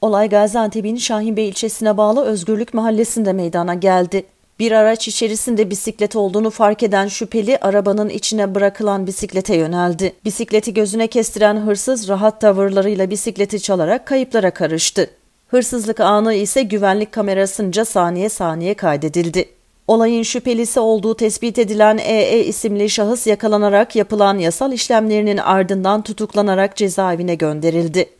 Olay Gaziantep'in Şahinbey ilçesine bağlı Özgürlük Mahallesi'nde meydana geldi. Bir araç içerisinde bisiklet olduğunu fark eden şüpheli arabanın içine bırakılan bisiklete yöneldi. Bisikleti gözüne kestiren hırsız rahat tavırlarıyla bisikleti çalarak kayıplara karıştı. Hırsızlık anı ise güvenlik kamerasınca saniye saniye kaydedildi. Olayın şüphelisi olduğu tespit edilen EE isimli şahıs yakalanarak yapılan yasal işlemlerinin ardından tutuklanarak cezaevine gönderildi.